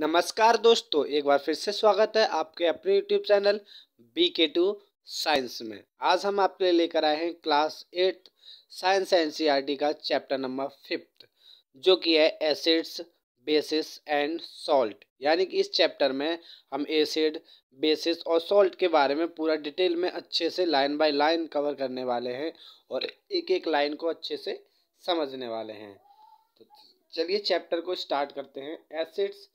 नमस्कार दोस्तों एक बार फिर से स्वागत है आपके अपने YouTube channel B K two science में आज हम आपके लिए लेकर आए हैं class eight science N C का चैप्टर नंबर फिफ्थ जो कि है एसिड्स बेसिस एंड सॉल्ट यानी कि इस चैप्टर में हम एसिड बेसिस और सॉल्ट के बारे में पूरा डिटेल में अच्छे से लाइन बाय लाइन कवर करने वाले हैं और एक एक लाइन को अच्छे से समझने वाले हैं तो चलिए चैप्टर को स्टार्ट करते हैं एसिड्स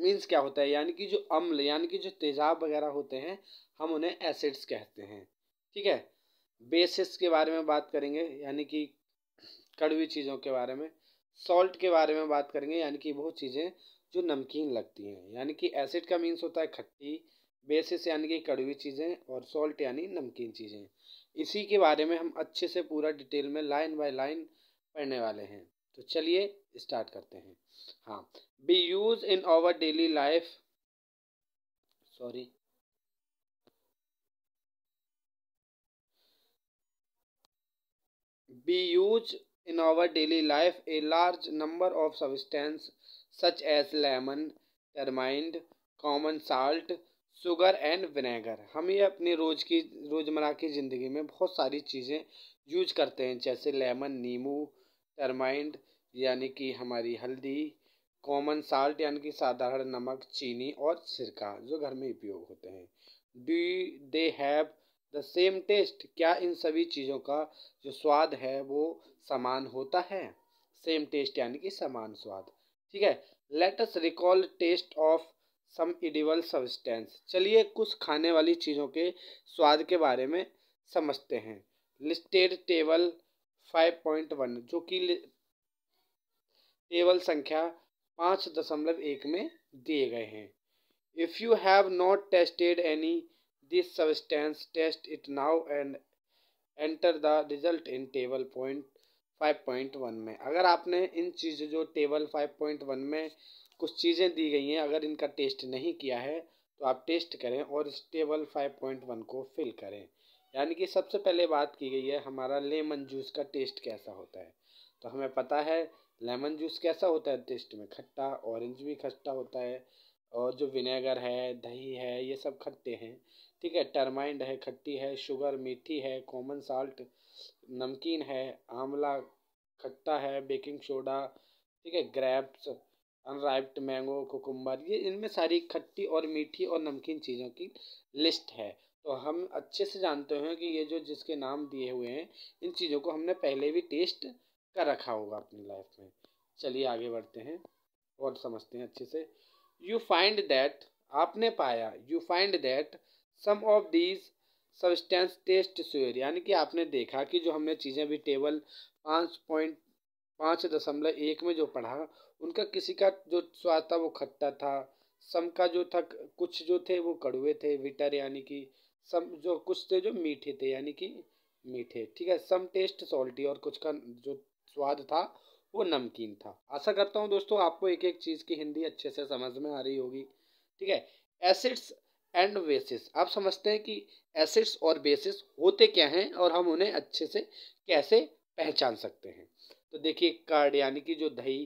मीन्स क्या होता है यानी कि जो अम्ल यानी कि जो तेजाब वगैरह होते हैं हम उन्हें एसिड्स कहते हैं ठीक है बेसिस के बारे में बात करेंगे यानी कि कड़वी चीज़ों के बारे में सॉल्ट के बारे में बात करेंगे यानी कि वो चीज़ें जो नमकीन लगती हैं यानी कि एसिड का मीन्स होता है खट्टी बेसिस यानी कि कड़वी चीज़ें और सॉल्ट यानी नमकीन चीज़ें इसी के बारे में हम अच्छे से पूरा डिटेल में लाइन बाय लाइन पढ़ने वाले हैं तो चलिए स्टार्ट करते हैं हाँ we use in our daily life sorry we use in our daily life a large number of substances such as lemon tamarind common salt sugar and vinegar हम ये अपनी रोज़ की रोज़मर्रा की ज़िंदगी में बहुत सारी चीज़ें यूज करते हैं जैसे लेमन नींबू टर्माइंड यानी कि हमारी हल्दी कॉमन साल्ट यानी कि साधारण नमक चीनी और सिरका जो घर में उपयोग होते हैं do they have the same taste क्या इन सभी चीज़ों का जो स्वाद है वो समान होता है सेम टेस्ट यानी कि समान स्वाद ठीक है let us recall taste of some edible substance चलिए कुछ खाने वाली चीज़ों के स्वाद के बारे में समझते हैं listed table five point one जो कि टेबल संख्या पाँच दशमलव एक में दिए गए हैं if you have not tasted any this substance taste it now and enter the result in table point five point one में अगर आपने इन चीज़ जो टेबल फाइव पॉइंट वन में कुछ चीज़ें दी गई हैं अगर इनका टेस्ट नहीं किया है तो आप टेस्ट करें और इस टेबल फाइव पॉइंट वन को फिल करें यानी कि सबसे पहले बात की गई है हमारा लेमन जूस का टेस्ट कैसा होता है तो हमें पता है लेमन जूस कैसा होता है टेस्ट में खट्टा ऑरेंज भी खट्टा होता है और जो विनेगर है दही है ये सब खट्टे हैं ठीक है टर्माइंड है खट्टी है शुगर मीठी है कॉमन साल्ट नमकीन है आंवला खट्टा है बेकिंग सोडा ठीक है ग्रेप्स अनराइप्ड मैंगो कोकुम्बर ये इनमें सारी खट्टी और मीठी और नमकीन चीज़ों की लिस्ट है तो हम अच्छे से जानते हैं कि ये जो जिसके नाम दिए हुए हैं इन चीज़ों को हमने पहले भी टेस्ट कर रखा होगा अपनी लाइफ में चलिए आगे बढ़ते हैं और समझते हैं अच्छे से यू फाइंड दैट आपने पाया you find that some of these substance taste sour यानी कि आपने देखा कि जो हमने चीज़ें भी टेबल पाँच पॉइंट पाँच दशमलव एक में जो पढ़ा उनका किसी का जो स्वाद था वो खट्टा था सम का जो था कुछ जो थे वो कड़ुए थे विटर यानी कि सम जो कुछ थे जो मीठे थे यानी कि मीठे ठीक है सम टेस्ट सॉल्टी और कुछ का जो स्वाद था वो नमकीन था आशा करता हूँ दोस्तों आपको एक एक चीज़ की हिंदी अच्छे से समझ में आ रही होगी ठीक है एसिड्स एंड बेसिस आप समझते हैं कि एसिड्स और बेसिस होते क्या हैं और हम उन्हें अच्छे से कैसे पहचान सकते हैं तो देखिए कार्ड यानी कि जो दही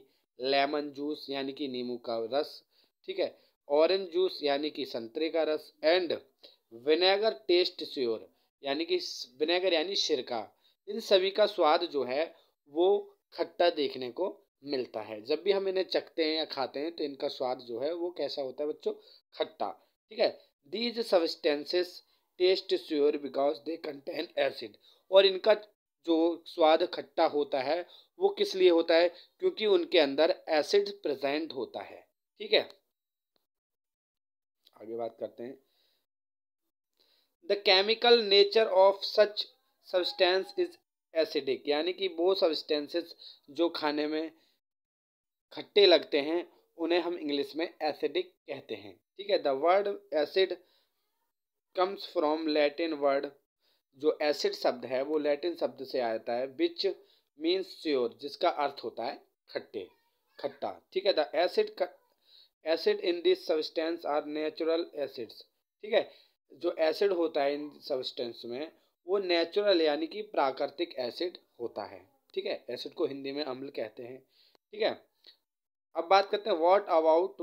लेमन जूस यानी कि नींबू का रस ठीक है ऑरेंज जूस यानी कि संतरे का रस एंड विनेगर टेस्ट श्योर यानी कि विनेगर यानी सिरका इन सभी का स्वाद जो है वो खट्टा देखने को मिलता है जब भी हम इन्हें चखते हैं या खाते हैं तो इनका स्वाद जो है वो कैसा होता है बच्चों खट्टा ठीक है these substances taste sour because they contain acid और इनका जो स्वाद खट्टा होता है वो किस लिए होता है क्योंकि उनके अंदर एसिड प्रेजेंट होता है ठीक है आगे बात करते हैं the chemical nature of such substance is acidic यानी कि वो सब्सटेंसेस जो खाने में खट्टे लगते हैं उन्हें हम इंग्लिश में एसिडिक कहते हैं ठीक है the word acid comes from Latin word जो एसिड शब्द है वो लैटिन शब्द से आता है विच मीन्स श्योर जिसका अर्थ होता है खट्टे खट्टा ठीक है the acid acid in this substance are natural acids ठीक है जो एसिड होता है इन सब्सटेंस में वो नेचुरल यानी कि प्राकृतिक एसिड होता है ठीक है एसिड को हिंदी में अम्ल कहते हैं ठीक है अब बात करते हैं व्हाट अबाउट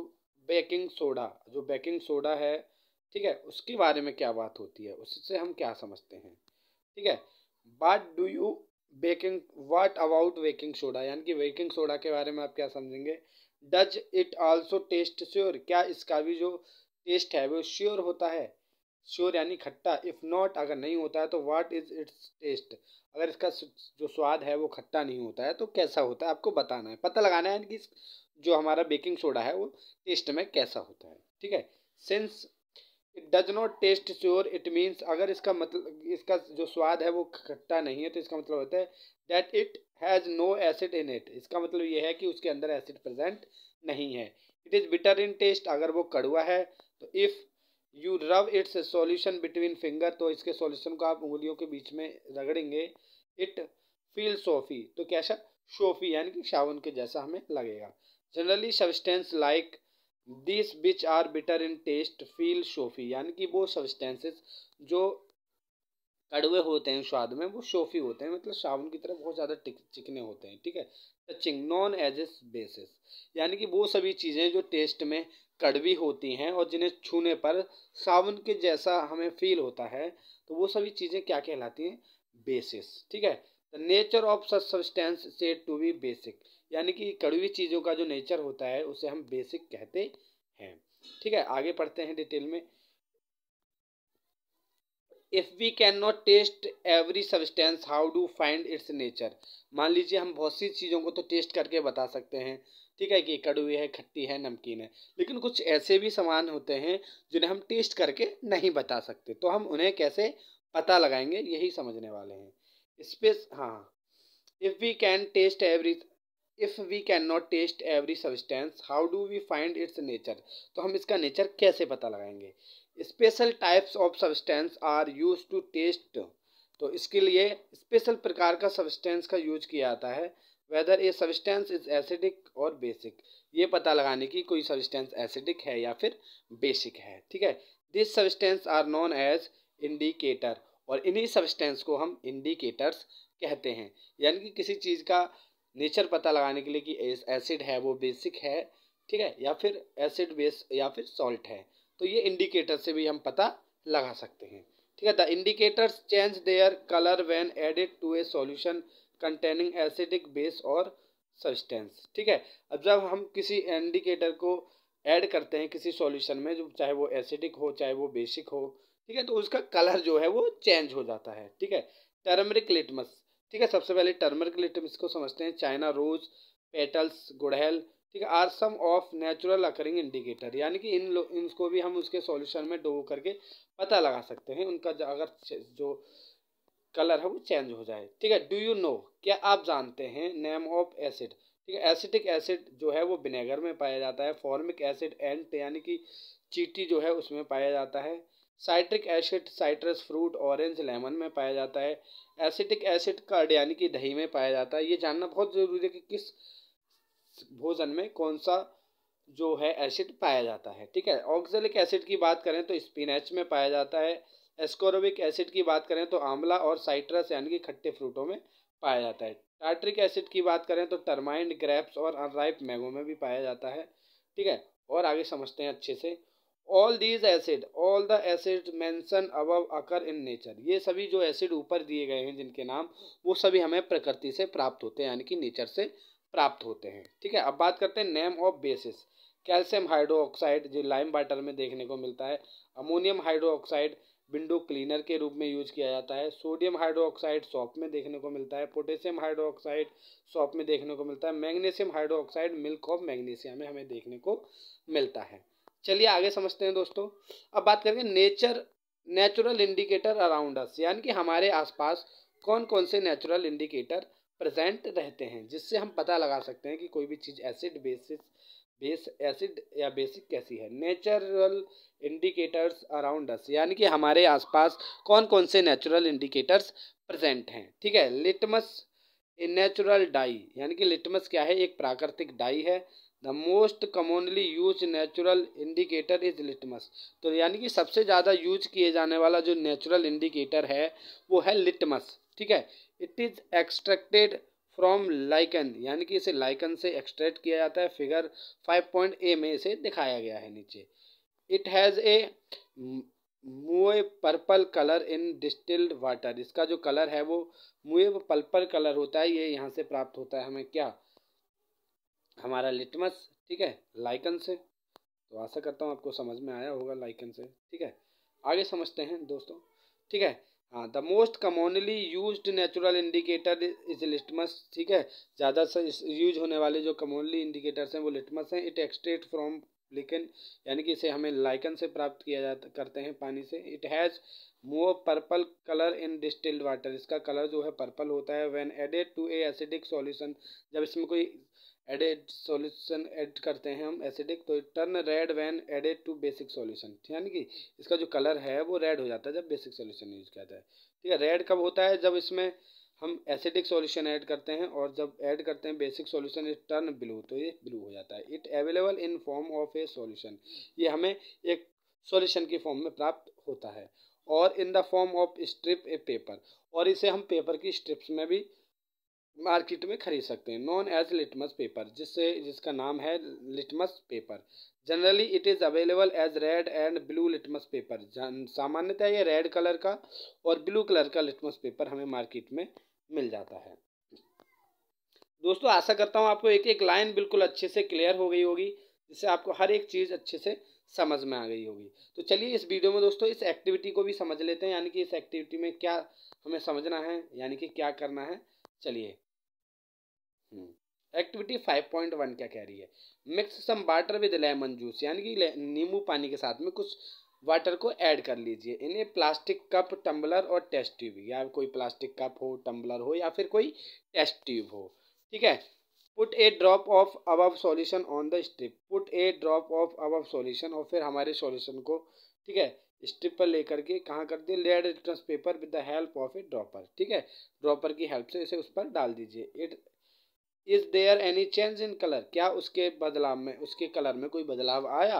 बेकिंग सोडा जो बेकिंग सोडा है ठीक है उसके बारे में क्या बात होती है उससे हम क्या समझते हैं ठीक है what do you baking what about baking soda यानी कि बेकिंग सोडा के बारे में आप क्या समझेंगे does it also taste sour क्या इसका भी जो टेस्ट है वो श्योर होता है श्योर यानी खट्टा इफ़ नॉट अगर नहीं होता है तो वाट इज़ इट्स टेस्ट अगर इसका जो स्वाद है वो खट्टा नहीं होता है तो कैसा होता है आपको बताना है पता लगाना है कि जो हमारा बेकिंग सोडा है वो टेस्ट में कैसा होता है ठीक है since it does not taste sour it means अगर इसका मतलब इसका जो स्वाद है वो खट्टा नहीं है तो इसका मतलब होता है that it has no acid in it इसका मतलब ये है कि उसके अंदर एसिड प्रजेंट नहीं है it is bitter in taste अगर वो कड़वा है तो if you rub its solution between finger तो इसके सॉल्यूशन को आप उंगलियों के बीच में रगड़ेंगे इट फील सोफी तो कैसा शोफी यानी कि सावन के जैसा हमें लगेगा generally substance like this which are bitter in taste feel soapy यानी कि वो सब्सटेंसेस जो कड़वे होते हैं स्वाद में वो शोफी होते हैं मतलब साबुन की तरफ बहुत ज़्यादा चिकने होते हैं ठीक है touching known as as bases यानी कि वो सभी चीज़ें जो टेस्ट में कड़वी होती हैं और जिन्हें छूने पर सावन के जैसा हमें फील होता है तो वो सभी चीज़ें क्या कहलाती हैं बेसिस ठीक है the nature of such substance said to be basic यानी कि कड़वी चीज़ों का जो नेचर होता है उसे हम बेसिक कहते हैं ठीक है आगे पढ़ते हैं डिटेल में if we can not taste every substance how do find its nature मान लीजिए हम बहुत सी चीज़ों को तो टेस्ट करके बता सकते हैं ठीक है कि कड़वी है खट्टी है नमकीन है लेकिन कुछ ऐसे भी सामान होते हैं जिन्हें हम टेस्ट करके नहीं बता सकते तो हम उन्हें कैसे पता लगाएंगे यही समझने वाले हैं स्पेस हाँ if we can taste every if we can not taste every substance how do we find its nature तो हम इसका नेचर कैसे पता लगाएंगे special types of substance are use to test तो इसके लिए स्पेशल प्रकार का सब्सटेंस का यूज किया जाता है whether a substance is acidic और बेसिक ये पता लगाने की कोई सब्सटेंस एसिडिक है या फिर बेसिक है ठीक है this substance are known as indicator और इन्हीं सब्सटेंस को हम इंडिकेटर्स कहते हैं यानी कि किसी चीज़ का नेचर पता लगाने के लिए कि एसिड है वो बेसिक है ठीक है या फिर एसिड बेस या फिर सॉल्ट है तो ये इंडिकेटर से भी हम पता लगा सकते हैं ठीक है the indicators change their colour when added to a solution containing acidic base और सब्सटेंस ठीक है अब जब हम किसी इंडिकेटर को ऐड करते हैं किसी सॉल्यूशन में जो चाहे वो एसिडिक हो चाहे वो बेसिक हो ठीक है तो उसका कलर जो है वो चेंज हो जाता है ठीक है टर्मरिक लिटमस ठीक है सबसे पहले टर्मरिक लिटमस को समझते हैं चाइना रोज पेटल्स गुड़हल ठीक है are some of natural occurring indicator यानी कि इन इनको भी हम उसके सॉल्यूशन में डो करके पता लगा सकते हैं उनका अगर जो कलर है वो चेंज हो जाए ठीक है डू यू नो क्या आप जानते हैं नेम ऑफ एसिड ठीक है एसिटिक एसिड जो है वो विनेगर में पाया जाता है फॉर्मिक एसिड एंट यानी कि चीटी जो है उसमें पाया जाता है citric acid citrus fruit orange lemon में पाया जाता है एसिटिक एसिड कर्ड यानी कि दही में पाया जाता है ये जानना बहुत ज़रूरी है कि किस भोजन में कौन सा जो है एसिड पाया जाता है ठीक है ऑक्जेलिक एसिड की बात करें तो स्पिनच में पाया जाता है एस्कोरबिक एसिड की बात करें तो आंवला और साइट्रस यानी कि खट्टे फ्रूटों में पाया जाता है टार्ट्रिक एसिड की बात करें तो टर्माइंड ग्रेप्स और अनराइप मैंगो में भी पाया जाता है ठीक है और आगे समझते हैं अच्छे से all these acid all the acid mentioned अब अकर इन नेचर ये सभी जो एसिड ऊपर दिए गए हैं जिनके नाम वो सभी हमें प्रकृति से प्राप्त होते हैं यानी कि नेचर से प्राप्त होते हैं ठीक है अब बात करते हैं name of bases calcium hydroxide जो लाइम वाटर में देखने को मिलता है अमोनियम हाइड्रोक्साइड विंडो क्लीनर के रूप में यूज किया जाता है सोडियम हाइड्रोक्साइड सॉप में देखने को मिलता है पोटेशियम हाइड्रोक्साइड सॉप में देखने को मिलता है magnesium hydroxide milk of magnesia में हमें देखने को मिलता है चलिए आगे समझते हैं दोस्तों अब बात करेंगे nature natural indicator around us यानी कि हमारे आसपास कौन कौन से नेचुरल इंडिकेटर प्रेजेंट रहते हैं जिससे हम पता लगा सकते हैं कि कोई भी चीज़ एसिड बेसिस बेस एसिड या बेसिक कैसी है नेचुरल इंडिकेटर्स अराउंड अस यानी कि हमारे आसपास कौन कौन से नेचुरल इंडिकेटर्स प्रेजेंट हैं ठीक है लिटमस ए नेचुरल डाई यानी कि लिटमस क्या है एक प्राकृतिक डाई है the most commonly use natural indicator is litmus तो यानी कि सबसे ज़्यादा यूज किए जाने वाला जो नेचुरल इंडिकेटर है वो है लिटमस ठीक है it is extracted from lichen यानी कि इसे लाइकन से एक्सट्रैक्ट किया जाता है फिगर फाइव पॉइंट ए में इसे दिखाया गया है नीचे it has a mauve purple colour in distilled water इसका जो कलर है वो मुए पर्पल कलर होता है ये यहाँ से प्राप्त होता है हमें क्या हमारा लिटमस ठीक है लाइकन से तो आशा करता हूँ आपको समझ में आया होगा लाइकन से ठीक है आगे समझते हैं दोस्तों ठीक है हाँ the most commonly use natural indicator is litmus ठीक है ज़्यादा से यूज होने वाले जो कमोनली इंडिकेटर्स हैं वो लिटमस हैं इट एक्सट्रेट फ्रॉम लिकन यानी कि इसे हमें लाइकन से प्राप्त किया जा करते हैं पानी से it has more purple colour in distilled water इसका कलर जो है पर्पल होता है when added to a acidic solution जब इसमें कोई एडेड सॉल्यूशन ऐड करते हैं हम एसिडिक तो turn red when added to basic solution यानी कि इसका जो कलर है वो रेड हो जाता है जब बेसिक सॉल्यूशन यूज किया जाता है ठीक है रेड कब होता है जब इसमें हम एसिडिक सॉल्यूशन ऐड करते हैं और जब ऐड करते हैं basic solution is turn blue तो ये ब्लू हो जाता है it available in form of a solution ये हमें एक सॉल्यूशन की फॉर्म में प्राप्त होता है और in the form of strip a paper और इसे हम पेपर की स्ट्रिप्स में भी मार्केट में खरीद सकते हैं नॉन एज लिटमस पेपर जिससे जिसका नाम है litmus paper generally it is available as red and blue litmus paper सामान्यतः ये रेड कलर का और ब्लू कलर का लिटमस पेपर हमें मार्केट में मिल जाता है दोस्तों आशा करता हूँ आपको एक एक लाइन बिल्कुल अच्छे से क्लियर हो गई होगी जिससे आपको हर एक चीज़ अच्छे से समझ में आ गई होगी तो चलिए इस वीडियो में दोस्तों इस एक्टिविटी को भी समझ लेते हैं यानी कि इस एक्टिविटी में क्या हमें समझना है यानी कि क्या करना है चलिए एक्टिविटी हम्म। 5.1 क्या कह रही है mix some water with lemon juice यानी कि नींबू पानी के साथ में कुछ वाटर को ऐड कर लीजिए इन्हें प्लास्टिक कप टम्बलर और टेस्ट ट्यूब या कोई प्लास्टिक कप हो टम्बलर हो या फिर कोई टेस्ट ट्यूब हो ठीक है put a drop of above solution on the strip put a drop of above solution और फिर हमारे सॉल्यूशन को ठीक है स्ट्रिप पर लेकर के कहाँ कर दिए red paper with the help of a dropper ठीक है ड्रॉपर की हेल्प से इसे उस पर डाल दीजिए it is there any change in colour क्या उसके बदलाव में उसके कलर में कोई बदलाव आया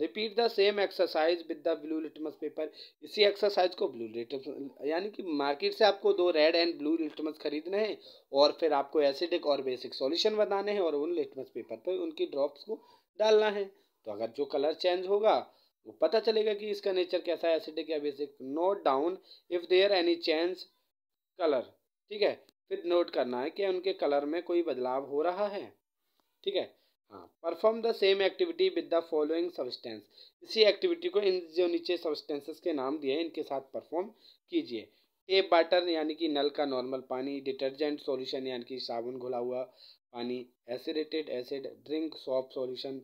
repeat the same exercise with the blue litmus paper इसी एक्सरसाइज को ब्लू लिटमस यानी कि मार्केट से आपको दो रेड एंड ब्लू लिटमस खरीदने हैं और फिर आपको एसिडिक और बेसिक सॉल्यूशन बताने हैं और उन लिटमस पेपर पर उनकी ड्रॉप्स को डालना है तो अगर जो कलर चेंज होगा वो पता चलेगा कि इसका नेचर कैसा है एसिडिक या basic note down if there any change colour ठीक है फिर नोट करना है कि उनके कलर में कोई बदलाव हो रहा है ठीक है हाँ perform the same activity with the following substance इसी एक्टिविटी को इन जो नीचे सब्सटेंसेस के नाम दिए हैं इनके साथ परफॉर्म कीजिए टेप बाटर यानी कि नल का नॉर्मल पानी डिटर्जेंट सॉल्यूशन यानी कि साबुन घुला हुआ पानी acidated acid drink soap solution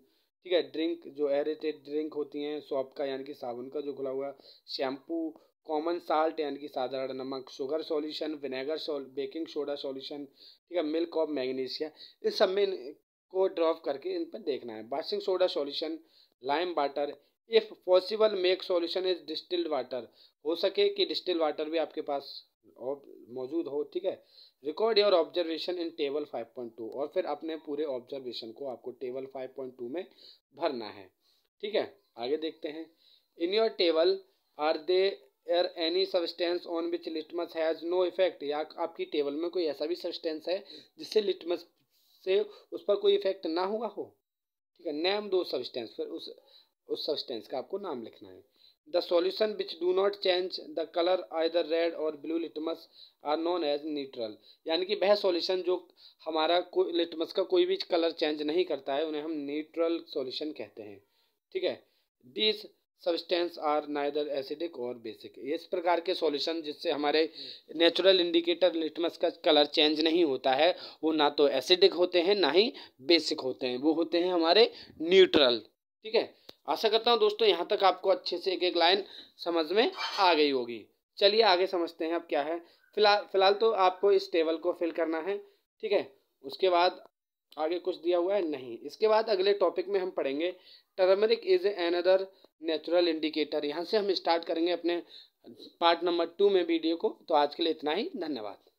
ठीक है ड्रिंक जो एरेटेड ड्रिंक होती हैं सॉप का यानी कि साबुन का जो घुला हुआ शैम्पू कॉमन साल्ट यानी कि साधारण नमक शुगर सॉल्यूशन विनेगर सोल बेकिंग सोडा सॉल्यूशन ठीक है मिल्क ऑफ मैग्नीशिया इन सब में को ड्रॉप करके इन पर देखना है baking soda solution lime water if possible make solution is distilled water हो सके कि डिस्टिल्ड वाटर भी आपके पास मौजूद हो ठीक है record your observation in table five point two और फिर अपने पूरे ऑब्जर्वेशन को आपको टेबल फाइव पॉइंट टू में भरना है ठीक है आगे देखते हैं in your table are there any substance on which litmus has no effect या आपकी टेबल में कोई ऐसा भी सब्सटेंस है जिससे लिटमस से उस पर कोई इफेक्ट ना हुआ हो ठीक है नेम दो सब्सटेंस फिर उस उस सब्सटेंस का आपको नाम लिखना है the solution which do not change the colour either red और blue litmus are known as neutral यानी कि वह सोल्यूशन जो हमारा कोई लिटमस का कोई भी कलर चेंज नहीं करता है उन्हें हम न्यूट्रल सोल्यूशन कहते हैं ठीक है this substance are neither acidic और बेसिक इस प्रकार के सॉल्यूशन जिससे हमारे नेचुरल इंडिकेटर लिटमस का कलर चेंज नहीं होता है वो ना तो एसिडिक होते हैं ना ही बेसिक होते हैं वो होते हैं हमारे न्यूट्रल ठीक है आशा करता हूँ दोस्तों यहाँ तक आपको अच्छे से एक एक लाइन समझ में आ गई होगी चलिए आगे समझते हैं अब क्या है फिलहाल फिलहाल तो आपको इस टेबल को फिल करना है ठीक है उसके बाद आगे कुछ दिया हुआ है नहीं इसके बाद अगले टॉपिक में हम पढ़ेंगे turmeric is another natural indicator यहाँ से हम स्टार्ट करेंगे अपने पार्ट नंबर टू में वीडियो को तो आज के लिए इतना ही धन्यवाद